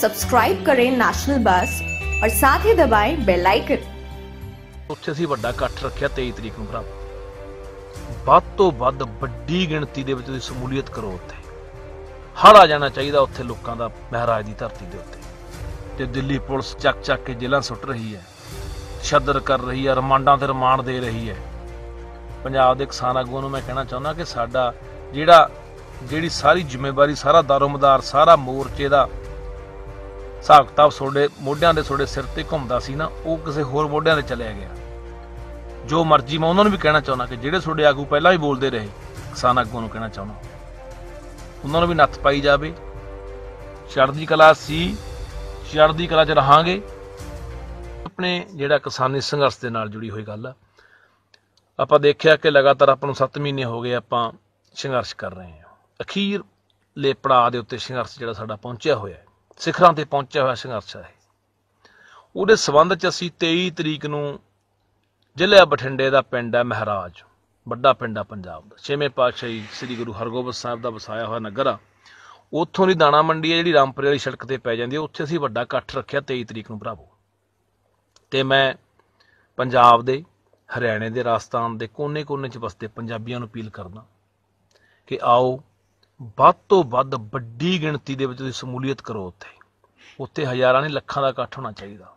subscribe ਕਰੇ national ਬਸ ਔਰ ਸਾਥ ਹੀ ਦਬਾਏ ਬੈਲ ਆਈਕਨ ਉੱਥੇ ਅਸੀਂ ਵੱਡਾ ਇਕੱਠ ਰੱਖਿਆ 23 ਤਰੀਕ ਨੂੰ ਭਰਾ ਵੱਧ ਤੋਂ ਵੱਧ ਵੱਡੀ ਗਿਣਤੀ ਦੇ ਵਿੱਚ ਤੁਸੀਂ ਸਮੂਲੀਅਤ ਕਰੋ ਉੱਥੇ ਹਰ ਆ ਜਾਣਾ ਚਾਹੀਦਾ ਉੱਥੇ ਲੋਕਾਂ ਦਾ ਮਹਾਰਾਜ ਦੀ ਧਰਤੀ ਦੇ ਉੱਤੇ ਤੇ ਦਿੱਲੀ ਪੁਲਿਸ ਚੱਕ ਚੱਕ ਕੇ ਜ਼ਿਲ੍ਹਾ ਸੁੱਟ ਰਹੀ ਹੈ ਛੱਦਰ ਕਰ ਰਹੀ ਹੈ ਰਮਾਂਡਾਂ ਤੇ ਰਮਾਨ ਦੇ ਰਹੀ ਹੈ ਪੰਜਾਬ ਦੇ ਕਿਸਾਨ ਆਗੂਆਂ ਨੂੰ ਮੈਂ ਕਹਿਣਾ ਚਾਹੁੰਦਾ ਕਿ ਸਾਡਾ ਜਿਹੜਾ ਜਿਹੜੀ ਸਾਰੀ ਜ਼ਿੰਮੇਵਾਰੀ ਸਾਰਾ ਦਾਰੋਮਦਾਰ ਸਾਰਾ ਮੋਰਚੇ ਦਾ ਹਿਸਾਬ ਕਿਤਾਬ ਤੁਹਾਡੇ ਮੋਢਿਆਂ ਦੇ ਤੁਹਾਡੇ ਸਿਰ ਤੇ ਘੁੰਮਦਾ ਸੀ ਨਾ ਉਹ ਕਿਸੇ ਹੋਰ ਮੋਢਿਆਂ ਤੇ ਚਲਿਆ ਗਿਆ ਜੋ ਮਰਜ਼ੀ ਮੈਂ ਉਹਨਾਂ ਨੂੰ ਵੀ ਕਹਿਣਾ ਚਾਹੁੰਦਾ ਕਿ ਜਿਹੜੇ ਤੁਹਾਡੇ ਆਗੂ ਪਹਿਲਾਂ ਵੀ ਬੋਲਦੇ ਰਹੇ ਕਿਸਾਨ ਆਗੂ ਨੂੰ ਕਹਿਣਾ ਚਾਹੁੰਦਾ ਉਹਨਾਂ ਨੂੰ ਵੀ ਨੱਥ ਪਾਈ ਜਾਵੇ ਚੜ੍ਹਦੀ ਕਲਾ ਸੀ ਚੜ੍ਹਦੀ ਕਲਾ 'ਚ ਰਹਾਂਗੇ ਆਪਣੇ ਜਿਹੜਾ ਕਿਸਾਨੀ ਸੰਘਰਸ਼ ਦੇ ਨਾਲ ਜੁੜੀ ਹੋਈ ਗੱਲ ਆ ਆਪਾਂ ਦੇਖਿਆ ਕਿ ਲਗਾਤਾਰ ਆਪਾਂ ਨੂੰ 7 ਮਹੀਨੇ ਹੋ ਗਏ ਆਪਾਂ ਸੰਘਰਸ਼ ਕਰ ਰਹੇ ਹਾਂ ਅਖੀਰ ਲੇਪੜਾ ਦੇ ਉੱਤੇ ਸੰਘਰਸ਼ ਜਿਹੜਾ ਸਾਡਾ ਪਹੁੰਚਿਆ ਹੋਇਆ ਹੈ ਸਿਖਰਾਂ ਤੇ ਪਹੁੰਚਿਆ ਹੋਇਆ ਸੰਘਰਸ਼ ਹੈ ਉਹਦੇ ਸਬੰਧ ਚ ਅਸੀਂ 23 ਤਰੀਕ ਨੂੰ ਜ਼ਿਲ੍ਹਾ ਬਠਿੰਡੇ ਦਾ ਪਿੰਡ ਹੈ ਮਹਾਰਾਜ ਵੱਡਾ ਪਿੰਡ ਆ ਪੰਜਾਬ ਦਾ ਛੇਵੇਂ ਪਾਤਸ਼ਾਹੀ ਸ੍ਰੀ ਗੁਰੂ ਹਰਗੋਬਿੰਦ ਸਾਹਿਬ ਦਾ ਵਸਾਇਆ ਹੋਇਆ ਨਗਰ ਆ ਉੱਥੋਂ ਦੀ ਦਾਣਾ ਮੰਡੀ ਹੈ ਜਿਹੜੀ ਰਾਮਪੁਰੇ ਵਾਲੀ ਸੜਕ ਤੇ ਪੈ ਜਾਂਦੀ ਹੈ ਉੱਥੇ ਅਸੀਂ ਵੱਡਾ ਇਕੱਠ ਰੱਖਿਆ 23 ਤਰੀਕ ਨੂੰ ਭਰਾਵੋ ਤੇ ਮੈਂ ਪੰਜਾਬ ਦੇ ਹਰਿਆਣੇ ਦੇ ਰਾਜਸਥਾਨ ਦੇ ਕੋਨੇ-ਕੋਨੇ 'ਚ ਵਸਦੇ ਪੰਜਾਬੀਆਂ ਨੂੰ ਅਪੀਲ ਕਰਦਾ ਕਿ ਆਓ ਵੱਧ ਤੋਂ ਵੱਧ ਵੱਡੀ ਗਿਣਤੀ ਦੇ ਵਿੱਚ ਤੁਸੀਂ ਸਮੂਲੀਅਤ ਕਰੋ ਉੱਥੇ ਉੱਥੇ ਹਜ਼ਾਰਾਂ ਨਹੀਂ ਲੱਖਾਂ ਦਾ ਇਕੱਠ ਹੋਣਾ ਚਾਹੀਦਾ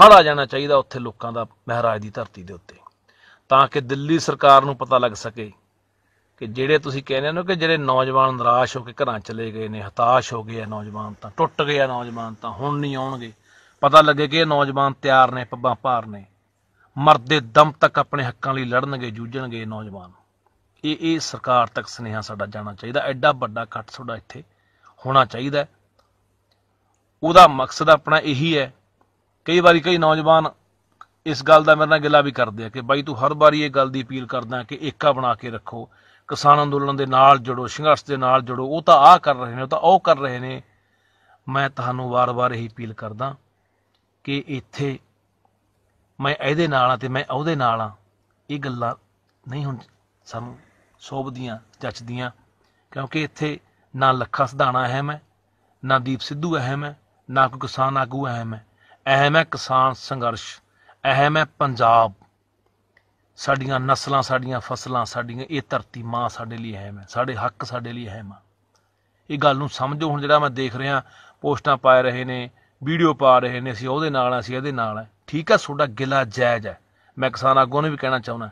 ਹੜ ਆ ਜਾਣਾ ਚਾਹੀਦਾ ਉੱਥੇ ਲੋਕਾਂ ਦਾ ਮਹਾਰਾਜ ਦੀ ਧਰਤੀ ਦੇ ਉੱਤੇ ਤਾਂ ਕਿ ਦਿੱਲੀ ਸਰਕਾਰ ਨੂੰ ਪਤਾ ਲੱਗ ਸਕੇ ਕਿ ਜਿਹੜੇ ਤੁਸੀਂ ਕਹਿੰਦੇ ਹੋ ਕਿ ਜਿਹੜੇ ਨੌਜਵਾਨ ਨਿਰਾਸ਼ ਹੋ ਕੇ ਘਰਾਂ ਚਲੇ ਗਏ ਨੇ ਹਤਾਸ਼ ਹੋ ਗਏ ਆ ਨੌਜਵਾਨ ਤਾਂ ਟੁੱਟ ਗਏ ਆ ਨੌਜਵਾਨ ਤਾਂ ਹੁਣ ਨਹੀਂ ਆਉਣਗੇ ਪਤਾ ਲੱਗੇ ਕਿ ਇਹ ਨੌਜਵਾਨ ਤਿਆਰ ਨੇ ਪੱਬਾਂ ਭਾਰ ਨੇ ਮਰਦੇ ਦਮ ਤੱਕ ਆਪਣੇ ਹੱਕਾਂ ਲਈ ਲੜਨਗੇ ਜੂਝਣਗੇ ਨੌਜਵਾਨ ਇਹ ਇਹ ਸਰਕਾਰ ਤੱਕ ਸੁਨੇਹਾ ਸਾਡਾ ਜਾਣਾ ਚਾਹੀਦਾ ਐਡਾ ਵੱਡਾ ਕੱਟ ਤੁਹਾਡਾ ਇੱਥੇ ਹੋਣਾ ਚਾਹੀਦਾ ਉਹਦਾ ਮਕਸਦ ਆਪਣਾ ਇਹੀ ਹੈ ਕਈ ਵਾਰੀ ਕਈ ਨੌਜਵਾਨ ਇਸ ਗੱਲ ਦਾ ਮੇਰੇ ਨਾਲ ਗੱਲਾਂ ਵੀ ਕਰਦੇ ਆ ਕਿ ਬਾਈ ਤੂੰ ਹਰ ਵਾਰੀ ਇਹ ਗੱਲ ਦੀ ਅਪੀਲ ਕਰਦਾ ਕਿ ਏਕਾ ਬਣਾ ਕੇ ਰੱਖੋ ਕਿਸਾਨ ਅੰਦੋਲਨ ਦੇ ਨਾਲ ਜੁੜੋ ਸੰਘਰਸ਼ ਦੇ ਨਾਲ ਜੁੜੋ ਉਹ ਤਾਂ ਆਹ ਕਰ ਰਹੇ ਨੇ ਉਹ ਤਾਂ ਉਹ ਕਰ ਰਹੇ ਨੇ ਮੈਂ ਤੁਹਾਨੂੰ ਵਾਰ-ਵਾਰ ਇਹੀ ਅਪੀਲ ਕਰਦਾ ਕਿ ਇੱਥੇ ਮੈਂ ਇਹਦੇ ਨਾਲ ਆ ਤੇ ਮੈਂ ਉਹਦੇ ਨਾਲ ਆ ਇਹ ਗੱਲਾਂ ਨਹੀਂ ਹੁਣ ਸਾਨੂੰ ਸੋਭਦੀਆਂ ਚੱਚਦੀਆਂ ਕਿਉਂਕਿ ਇੱਥੇ ਨਾ ਲੱਖਾ ਸਧਾਣਾ ਅਹਿਮ ਹੈ ਨਾ ਦੀਪ ਸਿੱਧੂ ਅਹਿਮ ਹੈ ਨਾ ਕੋਈ ਕਿਸਾਨ ਆਗੂ ਅਹਿਮ ਹੈ ਅਹਿਮ ਹੈ ਕਿਸਾਨ ਸੰਘਰਸ਼ ਅਹਿਮ ਹੈ ਪੰਜਾਬ ਸਾਡੀਆਂ ਨਸਲਾਂ ਸਾਡੀਆਂ ਫਸਲਾਂ ਸਾਡੀਆਂ ਇਹ ਧਰਤੀ ਮਾਂ ਸਾਡੇ ਲਈ ਅਹਿਮ ਹੈ ਸਾਡੇ ਹੱਕ ਸਾਡੇ ਲਈ ਅਹਿਮ ਆ ਇਹ ਗੱਲ ਨੂੰ ਸਮਝੋ ਹੁਣ ਜਿਹੜਾ ਮੈਂ ਦੇਖ ਰਿਹਾ ਪੋਸਟਾਂ ਪਾ ਰਹੇ ਨੇ ਵੀਡੀਓ ਪਾ ਰਹੇ ਨੇ ਅਸੀਂ ਉਹਦੇ ਨਾਲ ਅਸੀਂ ਇਹਦੇ ਨਾਲ ਠੀਕ ਆ ਤੁਹਾਡਾ ਗਿਲਾ ਜਾਇਜ਼ ਹੈ ਮੈਂ ਕਿਸਾਨ ਆਗੂ ਨੂੰ ਵੀ ਕਹਿਣਾ ਚਾਹੁੰਦਾ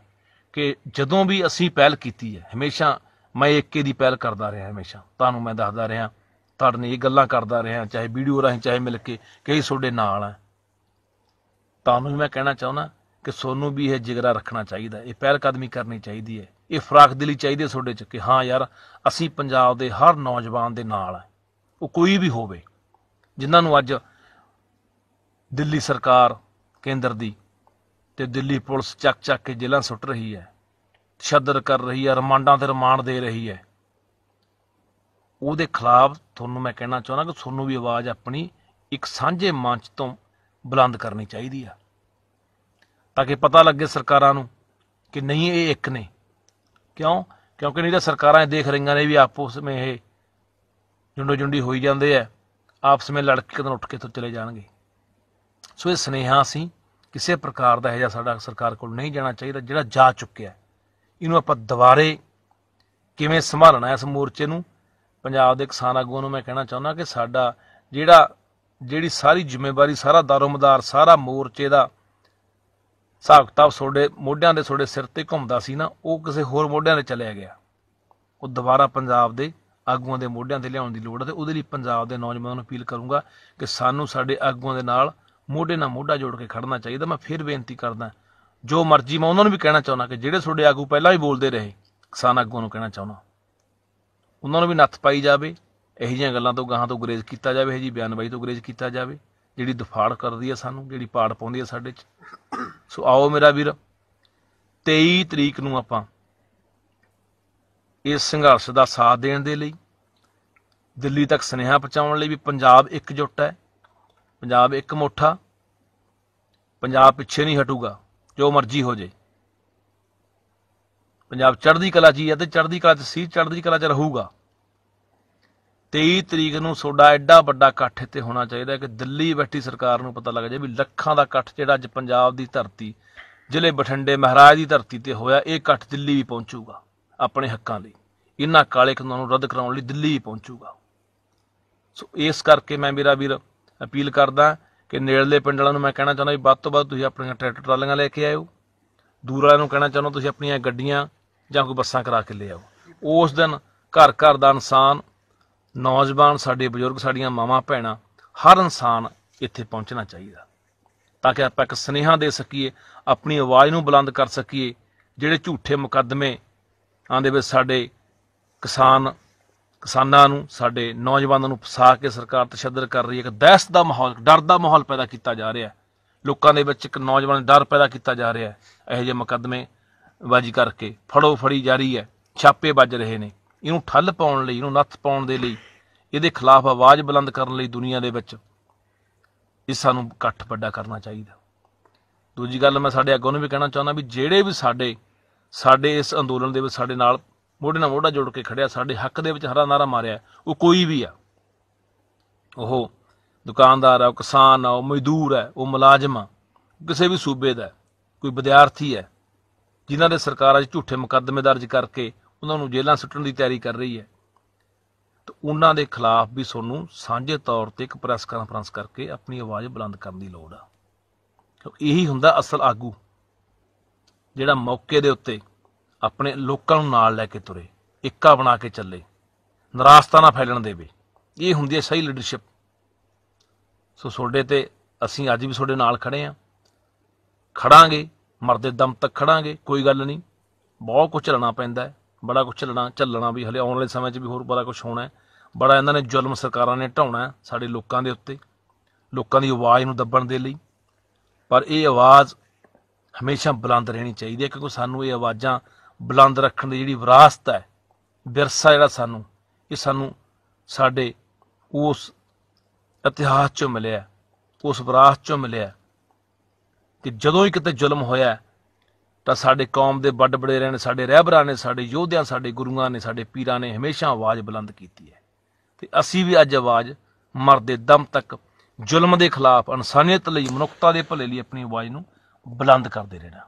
ਕਿ ਜਦੋਂ ਵੀ ਅਸੀਂ ਪਹਿਲ ਕੀਤੀ ਹੈ ਹਮੇਸ਼ਾ ਮੈਂ ਇੱਕੇ ਦੀ ਪਹਿਲ ਕਰਦਾ ਰਿਹਾ ਹਮੇਸ਼ਾ ਤੁਹਾਨੂੰ ਮੈਂ ਦੱਸਦਾ ਰਿਹਾ ਤੁਹਾਡੇ ਨਾਲ ਇਹ ਗੱਲਾਂ ਕਰਦਾ ਰਿਹਾ ਚਾਹੇ ਵੀਡੀਓ ਰਾਹੀਂ ਚਾਹੇ ਮਿਲ ਕੇ ਕਈ ਤੁਹਾਡੇ ਨਾਲ ਹੈ ਤੁਹਾਨੂੰ ਵੀ ਮੈਂ ਕਹਿਣਾ ਚਾਹੁੰਦਾ ਕਿ ਸੋਨੂੰ ਵੀ ਇਹ ਜਿਗਰਾ ਰੱਖਣਾ ਚਾਹੀਦਾ ਇਹ ਪਹਿਲ ਕਦਮੀ ਕਰਨੀ ਚਾਹੀਦੀ ਹੈ ਇਹ ਫਰਾਖ ਦਿਲੀ ਚਾਹੀਦੀ ਹੈ ਤੁਹਾਡੇ ਚ ਕਿ ਹਾਂ ਯਾਰ ਅਸੀਂ ਪੰਜਾਬ ਦੇ ਹਰ ਨੌਜਵਾਨ ਦੇ ਨਾਲ ਆ ਉਹ ਕੋਈ ਵੀ ਹੋਵੇ ਜਿਨ੍ਹਾਂ ਨੂੰ ਅੱਜ ਦਿੱਲੀ ਸਰਕਾਰ ਕੇਂਦਰ ਦੀ ਤੇ ਦਿੱਲੀ ਪੁਲਿਸ ਚੱਕ ਚੱਕ ਕੇ ਜੇਲਾਂ ਸੁੱਟ ਰਹੀ ਹੈ ਤਸ਼ੱਦਦ ਕਰ ਰਹੀ ਹੈ ਰਮਾਂਡਾਂ ਤੇ ਰਮਾਨ ਦੇ ਰਹੀ ਹੈ ਉਹਦੇ ਖਿਲਾਫ ਤੁਹਾਨੂੰ ਮੈਂ ਕਹਿਣਾ ਚਾਹੁੰਦਾ ਕਿ ਤੁਹਾਨੂੰ ਵੀ ਆਵਾਜ਼ ਆਪਣੀ ਇੱਕ ਸਾਂਝੇ ਮੰਚ ਤੋਂ ਬੁਲੰਦ ਕਰਨੀ ਚਾਹੀਦੀ ਆ ਤਾਂ ਕਿ ਪਤਾ ਲੱਗੇ ਸਰਕਾਰਾਂ ਨੂੰ ਕਿ ਨਹੀਂ ਇਹ ਇੱਕ ਨੇ ਕਿਉਂ ਕਿਉਂਕਿ ਨਹੀਂ ਤਾਂ ਸਰਕਾਰਾਂ ਇਹ ਦੇਖ ਰਹੀਆਂ ਨੇ ਵੀ ਆਪਸ ਵਿੱਚ ਇਹ ਜੁੰਡੋ ਜੁੰਡੀ ਹੋਈ ਜਾਂਦੇ ਆ ਆਪਸ ਵਿੱਚ ਲੜ ਕੇ ਕਦੋਂ ਉੱਠ ਕੇ ਤੋਂ ਚਲੇ ਜਾਣਗੇ ਸੋ ਇਹ ਸਨੇਹਾ ਸੀ ਕਿਸੇ ਪ੍ਰਕਾਰ ਦਾ ਇਹ ਜਿਹਾ ਸਾਡਾ ਸਰਕਾਰ ਕੋਲ ਨਹੀਂ ਜਾਣਾ ਚਾਹੀਦਾ ਜਿਹੜਾ ਜਾ ਚੁੱਕਿਆ ਇਹਨੂੰ ਆਪਾਂ ਦੁਬਾਰੇ ਕਿਵੇਂ ਸੰਭਾਲਣਾ ਇਸ ਮੋਰਚੇ ਨੂੰ ਪੰਜਾਬ ਦੇ ਕਿਸਾਨ ਆਗੂਆਂ ਨੂੰ ਮੈਂ ਕਹਿਣਾ ਚਾਹੁੰਦਾ ਕਿ ਸਾਡਾ ਜਿਹੜਾ ਜਿਹੜੀ ਸਾਰੀ ਜ਼ਿੰਮੇਵਾਰੀ ਸਾਰਾ ਦਾਰੋਮਦਾਰ ਸਾਰਾ ਮੋਰਚੇ ਦਾ ਹਿਸਾਬ ਸੋਡੇ ਤੁਹਾਡੇ ਮੋਢਿਆਂ ਦੇ ਤੁਹਾਡੇ ਸਿਰ ਤੇ ਘੁੰਮਦਾ ਸੀ ਨਾ ਉਹ ਕਿਸੇ ਹੋਰ ਮੋਢਿਆਂ ਤੇ ਚਲਿਆ ਗਿਆ ਉਹ ਦੁਬਾਰਾ ਪੰਜਾਬ ਦੇ ਆਗੂਆਂ ਦੇ ਮੋਢਿਆਂ ਤੇ ਲਿਆਉਣ ਦੀ ਲੋੜ ਹੈ ਤੇ ਉਹਦੇ ਲਈ ਪੰਜਾਬ ਦੇ ਨੌਜਵਾਨਾਂ ਨੂੰ ਅਪੀਲ ਕਰੂੰਗਾ ਕਿ ਸਾਨੂੰ ਸਾਡੇ ਆਗੂਆਂ ਦੇ ਨਾਲ ਮੋਢੇ ਨਾਲ ਮੋਢਾ ਜੋੜ ਕੇ ਖੜਨਾ ਚਾਹੀਦਾ ਮੈਂ ਫਿਰ ਬੇਨਤੀ ਕਰਦਾ ਜੋ ਮਰਜ਼ੀ ਮੈਂ ਉਹਨਾਂ ਨੂੰ ਵੀ ਕਹਿਣਾ ਚਾਹੁੰਦਾ ਕਿ ਜਿਹੜੇ ਤੁਹਾਡੇ ਆਗੂ ਪਹਿਲਾਂ ਵੀ ਬੋਲਦੇ ਰਹੇ ਕਿਸਾਨ ਆਗੂ ਨੂੰ ਕਹਿਣਾ ਚਾਹੁੰਦਾ ਉਹਨਾਂ ਨੂੰ ਵੀ ਨੱਥ ਪਾਈ ਜਾਵੇ ਇਹੋ ਜਿਹੀਆਂ ਗੱਲਾਂ ਤੋਂ ਗਾਹਾਂ ਤੋਂ ਗਰੇਜ਼ ਕੀਤਾ ਜਾਵੇ ਇਹ ਜੀ ਬਿਆਨਬਾਜ਼ੀ ਤੋਂ ਗਰੇਜ਼ ਕੀਤਾ ਜਾਵੇ ਜਿਹੜੀ ਦਫਾੜ ਕਰਦੀ ਆ ਸਾਨੂੰ ਜਿਹੜੀ ਪਾੜ ਪਾਉਂਦੀ ਆ ਸਾਡੇ 'ਚ ਸੋ ਆਓ ਮੇਰਾ ਵੀਰ 23 ਤਰੀਕ ਨੂੰ ਆਪਾਂ ਇਸ ਸੰਘਰਸ਼ ਦਾ ਸਾਥ ਦੇਣ ਦੇ ਲਈ ਦਿੱਲੀ ਤੱਕ ਸਨੇਹਾ ਪਹੁੰਚਾਉਣ ਲਈ ਵੀ ਪੰਜਾਬ ਇਕਜੁੱਟ ਹੈ ਪੰਜਾਬ ਇੱਕ ਮੋਠਾ ਪੰਜਾਬ ਪਿੱਛੇ ਨਹੀਂ ਹਟੂਗਾ ਜੋ ਮਰਜ਼ੀ ਹੋ ਜੇ ਪੰਜਾਬ ਚੜ੍ਹਦੀ ਕਲਾ ਜੀ ਹੈ ਤੇ ਚੜ੍ਹਦੀ ਕਲਾ ਚ ਸੀ ਚੜ੍ਹਦੀ ਕਲਾ ਚ ਰਹੂਗਾ 23 ਤਰੀਕ ਨੂੰ ਸੋਡਾ ਐਡਾ ਵੱਡਾ ਇਕੱਠ ਇੱਥੇ ਹੋਣਾ ਚਾਹੀਦਾ ਹੈ ਕਿ ਦਿੱਲੀ ਬੈਠੀ ਸਰਕਾਰ ਨੂੰ ਪਤਾ ਲੱਗ ਜਾਏ ਵੀ ਲੱਖਾਂ ਦਾ ਇਕੱਠ ਜਿਹੜਾ ਅੱਜ ਪੰਜਾਬ ਦੀ ਧਰਤੀ ਜ਼ਿਲ੍ਹੇ ਬਠਿੰਡੇ ਮਹਾਰਾਜ ਦੀ ਧਰਤੀ ਤੇ ਹੋਇਆ ਇਹ ਇਕੱਠ ਦਿੱਲੀ ਵੀ ਪਹੁੰਚੂਗਾ ਆਪਣੇ ਹੱਕਾਂ ਲਈ ਇਹਨਾਂ ਕਾਲੇ ਕਾਨੂੰਨਾਂ ਨੂੰ ਰੱਦ ਕਰਾਉਣ ਲਈ ਦਿੱਲੀ ਵੀ ਪਹੁੰਚੂਗਾ ਸੋ ਇਸ ਕਰਕੇ ਮੈਂ ਮੇਰਾ ਵੀਰ ਅਪੀਲ ਕਰਦਾ ਕਿ ਨੇੜਲੇ ਪਿੰਡ ਵਾਲਿਆਂ ਨੂੰ ਮੈਂ ਕਹਿਣਾ ਚਾਹੁੰਦਾ ਵੀ ਵੱਧ ਤੋਂ ਵੱਧ ਤੁਸੀਂ ਆਪਣੀਆਂ ਟਰੈਕਟਰ ਟਰਾਲੀਆਂ ਲੈ ਕੇ ਆਇਓ ਦੂਰ ਵਾਲਿਆਂ ਨੂੰ ਕਹਿਣਾ ਚਾਹੁੰਦਾ ਤੁਸੀਂ ਆਪਣੀਆਂ ਗੱਡੀਆਂ ਜਾਂ ਕੋਈ ਬੱਸਾਂ ਕਰਾ ਕੇ ਲੈ ਆਓ ਉਸ ਦਿਨ ਘਰ ਘਰ ਦਾ ਇਨਸਾਨ ਨੌਜਵਾਨ ਸਾਡੇ ਬਜ਼ੁਰਗ ਸਾਡੀਆਂ ਮਾਵਾਂ ਭੈਣਾਂ ਹਰ ਇਨਸਾਨ ਇੱਥੇ ਪਹੁੰਚਣਾ ਚਾਹੀਦਾ ਤਾਂ ਕਿ ਆਪਾਂ ਇੱਕ ਸਨੇਹਾ ਦੇ ਸਕੀਏ ਆਪਣੀ ਆਵਾਜ਼ ਨੂੰ ਬੁਲੰਦ ਕਰ ਸਕੀਏ ਜਿਹੜੇ ਝੂਠੇ ਮੁਕੱਦਮੇ ਆਂ ਦੇ ਵਿੱਚ ਸਾਡੇ ਕਿਸਾਨ ਕਿਸਾਨਾਂ ਨੂੰ ਸਾਡੇ ਨੌਜਵਾਨਾਂ ਨੂੰ ਫਸਾ ਕੇ ਸਰਕਾਰ ਤਸ਼ੱਦਦ ਕਰ ਰਹੀ ਹੈ ਕਿ ਦਹਿਸ਼ਤ ਦਾ ਮਾਹੌਲ ਡਰ ਦਾ ਮਾਹੌਲ ਪੈਦਾ ਕੀਤਾ ਜਾ ਰਿਹਾ ਹੈ ਲੋਕਾਂ ਦੇ ਵਿੱਚ ਇੱਕ ਨੌਜਵਾਨ ਡਰ ਪੈਦਾ ਕੀਤਾ ਜਾ ਰਿਹਾ ਹੈ ਇਹੋ ਜਿਹੇ ਮੁਕੱਦਮੇ ਵਾਜੀ ਕਰਕੇ ਫੜੋ ਫੜੀ ਜਾਰੀ ਹੈ ਛਾਪੇ ਵੱਜ ਰਹੇ ਨੇ ਇਹਨੂੰ ਠੱਲ ਪਾਉਣ ਲਈ ਇਹਨੂੰ ਨੱਥ ਪਾਉਣ ਦੇ ਲਈ ਇਹਦੇ ਖਿਲਾਫ ਆਵਾਜ਼ ਬੁਲੰਦ ਕਰਨ ਲਈ ਦੁਨੀਆ ਦੇ ਵਿੱਚ ਇਹ ਸਾਨੂੰ ਇਕੱਠ ਵੱਡਾ ਕਰਨਾ ਚਾਹੀਦਾ ਦੂਜੀ ਗੱਲ ਮੈਂ ਸਾਡੇ ਅੱਗੋਂ ਨੂੰ ਵੀ ਕਹਿਣਾ ਚਾਹੁੰਦਾ ਵੀ ਜਿਹੜੇ ਵੀ ਸਾਡੇ ਸਾਡੇ ਇਸ ਅੰਦੋਲਨ ਦੇ ਵਿੱਚ ਸਾਡੇ ਨਾਲ ਮੋਢੇ ਨਾਲ ਮੋਢਾ ਜੋੜ ਕੇ ਖੜਿਆ ਸਾਡੇ ਹੱਕ ਦੇ ਵਿੱਚ ਹਰਾ ਨਾਰਾ ਮਾਰਿਆ ਉਹ ਕੋਈ ਵੀ ਆ ਉਹ ਦੁਕਾਨਦਾਰ ਆ ਕਿਸਾਨ ਆ ਉਹ ਮਜ਼ਦੂਰ ਆ ਉਹ ਮੁਲਾਜ਼ਮ ਆ ਕਿਸੇ ਵੀ ਸੂਬੇ ਦਾ ਕੋਈ ਵਿਦਿਆਰਥੀ ਆ ਜਿਨ੍ਹਾਂ ਦੇ ਸਰਕਾਰ ਅੱਜ ਝੂਠੇ ਮੁਕੱਦਮੇ ਦਰਜ ਕਰਕੇ ਉਹਨਾਂ ਨੂੰ ਜੇਲ੍ਹਾਂ ਸੁੱਟਣ ਦੀ ਤਿਆਰੀ ਕਰ ਰਹੀ ਹੈ ਤਾਂ ਉਹਨਾਂ ਦੇ ਖਿਲਾਫ ਵੀ ਸਾਨੂੰ ਸਾਂਝੇ ਤੌਰ ਤੇ ਇੱਕ ਪ੍ਰੈਸ ਕਾਨਫਰੰਸ ਕਰਕੇ ਆਪਣੀ ਆਵਾਜ਼ ਬੁਲੰਦ ਕਰਨ ਦੀ ਲੋੜ ਆ ਇਹੀ ਹੁੰਦਾ ਅਸਲ ਆਗੂ ਜਿਹੜਾ ਮੌਕੇ ਦੇ ਉੱਤੇ ਆਪਣੇ ਲੋਕਾਂ ਨੂੰ ਨਾਲ ਲੈ ਕੇ ਤੁਰੇ ਇੱਕਾ ਬਣਾ ਕੇ ਚੱਲੇ ਨਰਾਸਤਾ ਨਾ ਫੈਲਣ ਦੇਵੇ ਇਹ ਹੁੰਦੀ ਹੈ ਸਹੀ ਲੀਡਰਸ਼ਿਪ ਸੋ ਸੋਡੇ ਤੇ ਅਸੀਂ ਅੱਜ ਵੀ ਤੁਹਾਡੇ ਨਾਲ ਖੜੇ ਆ ਖੜਾਂਗੇ ਮਰਦੇ ਦਮ ਤੱਕ ਖੜਾਂਗੇ ਕੋਈ ਗੱਲ ਨਹੀਂ ਬਹੁਤ ਕੁਝ ਚੱਲਣਾ ਪੈਂਦਾ ਹੈ ਬੜਾ ਕੁਝ ਚੱਲਣਾ ਚੱਲਣਾ ਵੀ ਹਲੇ ਆਉਣ ਵਾਲੇ ਸਮੇਂ 'ਚ ਵੀ ਹੋਰ ਬੜਾ ਕੁਝ ਹੋਣਾ ਹੈ ਬੜਾ ਇਹਨਾਂ ਨੇ ਜ਼ੁਲਮ ਸਰਕਾਰਾਂ ਨੇ ਢਾਉਣਾ ਸਾਡੇ ਲੋਕਾਂ ਦੇ ਉੱਤੇ ਲੋਕਾਂ ਦੀ ਆਵਾਜ਼ ਨੂੰ ਦੱਬਣ ਦੇ ਲਈ ਪਰ ਇਹ ਆਵਾਜ਼ ਹਮੇਸ਼ਾ ਬੁਲੰਦ ਰਹਿਣੀ ਚਾਹੀਦੀ ਹੈ ਕਿਉਂਕਿ ਸਾਨੂੰ ਇਹ ਆਵਾਜ਼ਾਂ ਬੁਲੰਦ ਰੱਖਣ ਦੀ ਜਿਹੜੀ ਵਿਰਾਸਤ ਹੈ ਵਿਰਸਾ ਜਿਹੜਾ ਸਾਨੂੰ ਇਹ ਸਾਨੂੰ ਸਾਡੇ ਉਸ ਇਤਿਹਾਸ ਚੋਂ ਮਿਲਿਆ ਉਸ ਵਿਰਾਸਤ ਚੋਂ ਮਿਲਿਆ ਕਿ ਜਦੋਂ ਹੀ ਕਿਤੇ ਜ਼ੁਲਮ ਹੋਇਆ ਤਾਂ ਸਾਡੇ ਕੌਮ ਦੇ ਵੱਡ ਬੜੇ ਨੇ ਸਾਡੇ ਰਹਿਬਰਾਂ ਨੇ ਸਾਡੇ ਯੋਧਿਆਂ ਸਾਡੇ ਗੁਰੂਆਂ ਨੇ ਸਾਡੇ ਪੀਰਾਂ ਨੇ ਹਮੇਸ਼ਾ ਆਵਾਜ਼ ਬੁਲੰਦ ਕੀਤੀ ਹੈ ਤੇ ਅਸੀਂ ਵੀ ਅੱਜ ਆਵਾਜ਼ ਮਰਦੇ ਦਮ ਤੱਕ ਜ਼ੁਲਮ ਦੇ ਖਿਲਾਫ ਇਨਸਾਨੀਅਤ ਲਈ ਮਨੁੱਖਤਾ ਦੇ ਭਲੇ ਲਈ ਆਪਣੀ ਆਵਾਜ਼ ਨੂੰ ਬੁਲੰਦ ਕਰਦੇ ਰਹਿਣਾ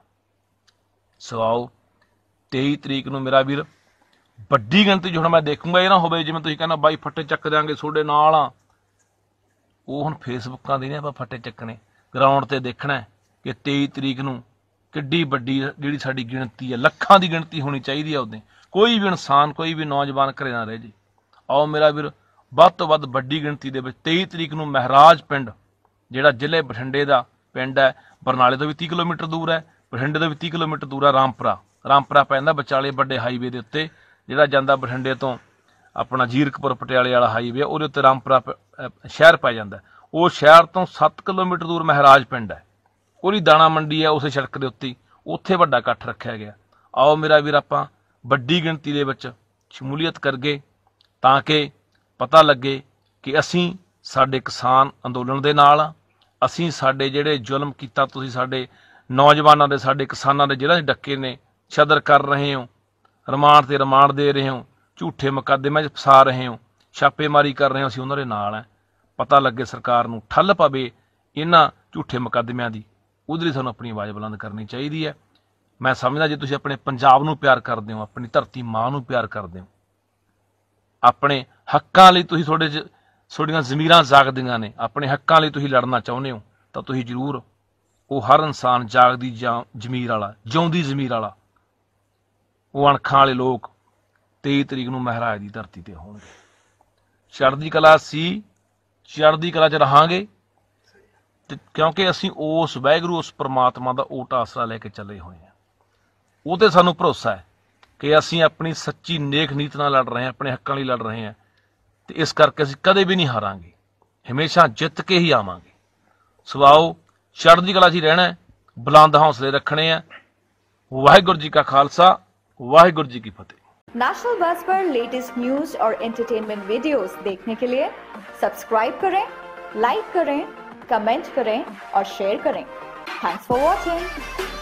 ਸੋ ਆਓ 23 ਤਰੀਕ ਨੂੰ ਮੇਰਾ ਵੀਰ ਵੱਡੀ ਗਿਣਤੀ ਜਿਹੜਾ ਮੈਂ ਦੇਖੂੰਗਾ ਇਹ ਨਾ ਹੋਵੇ ਜਿਵੇਂ ਤੁਸੀਂ ਕਹਿੰਦਾ ਬਾਈ ਫੱਟੇ ਚੱਕ ਦੇਾਂਗੇ ਤੁਹਾਡੇ ਨਾਲ ਆ ਉਹ ਹੁਣ ਫੇਸਬੁੱਕਾਂ ਦੇ ਨੇ ਆਪਾਂ ਫੱਟੇ ਚੱਕਣੇ ਗਰਾਊਂਡ ਤੇ ਦੇਖਣਾ ਕਿ 23 ਤਰੀਕ ਨੂੰ ਕਿੱਡੀ ਵੱਡੀ ਜਿਹੜੀ ਸਾਡੀ ਗਿਣਤੀ ਹੈ ਲੱਖਾਂ ਦੀ ਗਿਣਤੀ ਹੋਣੀ ਚਾਹੀਦੀ ਹੈ ਉਹਦੇ ਕੋਈ ਵੀ ਇਨਸਾਨ ਕੋਈ ਵੀ ਨੌਜਵਾਨ ਘਰੇ ਨਾ ਰਹੇ ਜੀ ਆਓ ਮੇਰਾ ਵੀਰ ਵੱਧ ਤੋਂ ਵੱਧ ਵੱਡੀ ਗਿਣਤੀ ਦੇ ਵਿੱਚ 23 ਤਰੀਕ ਨੂੰ ਮਹਿਰਾਜ ਪਿੰਡ ਜਿਹੜਾ ਜ਼ਿਲ੍ਹੇ ਬਠਿੰਡੇ ਦਾ ਪਿੰਡ ਹੈ ਬਰਨਾਲੇ ਤੋਂ ਵੀ 30 ਕਿਲੋਮੀਟਰ ਦੂਰ ਹੈ ਬਠਿੰਡੇ ਤੋਂ ਵੀ 30 ਕਿਲੋਮੀਟਰ ਦੂਰ ਹੈ ਰਾਮਪੁਰਾ ਰਾਮਪੁਰਾ ਪੈਂਦਾ ਵਿਚਾਲੇ ਵੱਡੇ ਹਾਈਵੇ ਦੇ ਉੱਤੇ ਜਿਹੜਾ ਜਾਂਦਾ ਬਠਿੰਡੇ ਤੋਂ ਆਪਣਾ ਜੀਰਕਪੁਰ ਪਟਿਆਲੇ ਵਾਲਾ ਹਾਈਵੇ ਉਹਦੇ ਉੱਤੇ ਰਾਮਪੁਰਾ ਸ਼ਹਿਰ ਪੈ ਜਾਂਦਾ ਉਹ ਸ਼ਹਿਰ ਤੋਂ 7 ਕਿਲੋਮੀਟਰ ਦੂਰ ਮਹਾਰਾਜ ਪਿੰਡ ਹੈ ਉਹਦੀ ਦਾਣਾ ਮੰਡੀ ਹੈ ਉਸੇ ਸੜਕ ਦੇ ਉੱਤੇ ਉੱਥੇ ਵੱਡਾ ਇਕੱਠ ਰੱਖਿਆ ਗਿਆ ਆਓ ਮੇਰਾ ਵੀਰ ਆਪਾਂ ਵੱਡੀ ਗਿਣਤੀ ਦੇ ਵਿੱਚ ਸ਼ਮੂਲੀਅਤ ਕਰਗੇ ਤਾਂ ਕਿ ਪਤਾ ਲੱਗੇ ਕਿ ਅਸੀਂ ਸਾਡੇ ਕਿਸਾਨ ਅੰਦੋਲਨ ਦੇ ਨਾਲ ਅਸੀਂ ਸਾਡੇ ਜਿਹੜੇ ਜ਼ੁਲਮ ਕੀਤਾ ਤੁਸੀਂ ਸਾਡੇ ਨੌਜਵਾਨਾਂ ਦੇ ਸਾਡੇ ਕਿਸਾਨਾਂ ਦੇ ਜਿਹੜਾ ਡੱਕੇ ਨੇ ਛਦਰ ਕਰ ਰਹੇ ਹੋ ਰਿਮਾਂਡ ਤੇ ਰਿਮਾਂਡ ਦੇ ਰਹੇ ਹੋ ਝੂਠੇ ਮੁਕੱਦਮੇ 'ਚ ਫਸਾ ਰਹੇ ਹੋ ਛਾਪੇਮਾਰੀ ਕਰ ਰਹੇ ਹੋ ਅਸੀਂ ਉਹਨਾਂ ਦੇ ਨਾਲ ਹੈ ਪਤਾ ਲੱਗੇ ਸਰਕਾਰ ਨੂੰ ਠੱਲ ਪਵੇ ਇਹਨਾਂ ਝੂਠੇ ਮੁਕੱਦਮਿਆਂ ਦੀ ਉਹਦੇ ਹੀ ਸਾਨੂੰ ਆਪਣੀ ਆਵਾਜ਼ ਬੁਲੰਦ ਕਰਨੀ ਚਾਹੀਦੀ ਹੈ ਮੈਂ ਸਮਝਦਾ ਜੇ ਤੁਸੀਂ ਆਪਣੇ ਪੰਜਾਬ ਨੂੰ ਪਿਆਰ ਕਰਦੇ ਹੋ ਆਪਣੀ ਧਰਤੀ ਮਾਂ ਨੂੰ ਪਿਆਰ ਕਰਦੇ ਹੋ ਆਪਣੇ ਹੱਕਾਂ ਲਈ ਤੁਸੀਂ ਤੁਹਾਡੇ ਚ ਤੁਹਾਡੀਆਂ ਜ਼ਮੀਰਾਂ ਜਾਗਦੀਆਂ ਨੇ ਆਪਣੇ ਹੱਕਾਂ ਲਈ ਤੁਸੀਂ ਲੜਨਾ ਚਾਹੁੰਦੇ ਹੋ ਤਾਂ ਤੁਸੀਂ ਜ਼ਰੂਰ ਉਹ ਹਰ ਇਨਸਾਨ ਜਾਗਦੀ ਜ਼ਮੀਰ ਵਾਲਾ ਜਿਉਂਦੀ ਜ਼ਮੀਰ ਵਾਲਾ ਉਹ ਅਣਖਾਂ ਵਾਲੇ ਲੋਕ 23 ਤਰੀਕ ਨੂੰ ਮਹਾਰਾਜ ਦੀ ਧਰਤੀ ਤੇ ਹੋਣਗੇ ਚੜ੍ਹਦੀ ਕਲਾ ਸੀ ਚੜ੍ਹਦੀ ਕਲਾ 'ਚ ਰਹਾਂਗੇ ਕਿਉਂਕਿ ਅਸੀਂ ਉਸ ਵੈਗਰੂ ਉਸ ਪ੍ਰਮਾਤਮਾ ਦਾ ਓਟ ਆਸਰਾ ਲੈ ਕੇ ਚੱਲੇ ਹੋਏ ਹਾਂ ਉਹ ਤੇ ਸਾਨੂੰ ਭਰੋਸਾ ਹੈ ਕਿ ਅਸੀਂ ਆਪਣੀ ਸੱਚੀ ਨੇਕ ਨੀਤ ਨਾਲ ਲੜ ਰਹੇ ਹਾਂ ਆਪਣੇ ਹੱਕਾਂ ਲਈ ਲੜ ਰਹੇ ਹਾਂ ਤੇ ਇਸ ਕਰਕੇ ਅਸੀਂ ਕਦੇ ਵੀ ਨਹੀਂ ਹਾਰਾਂਗੇ ਹਮੇਸ਼ਾ ਜਿੱਤ ਕੇ ਹੀ ਆਵਾਂਗੇ ਸਵਾਉ ਚੜ੍ਹਦੀ ਕਲਾ 'ਚ ਰਹਿਣਾ ਬੁਲੰਦ ਹੌਸਲੇ ਰੱਖਣੇ ਆ ਵਾਹਿਗੁਰੂ ਜੀ ਕਾ ਖਾਲਸਾ वाहिगुरु जी की फतेह नेशनल बस पर लेटेस्ट न्यूज और एंटरटेनमेंट वीडियोस देखने के लिए सब्सक्राइब करें लाइक करें कमेंट करें और शेयर करें थैंक्स फॉर वॉचिंग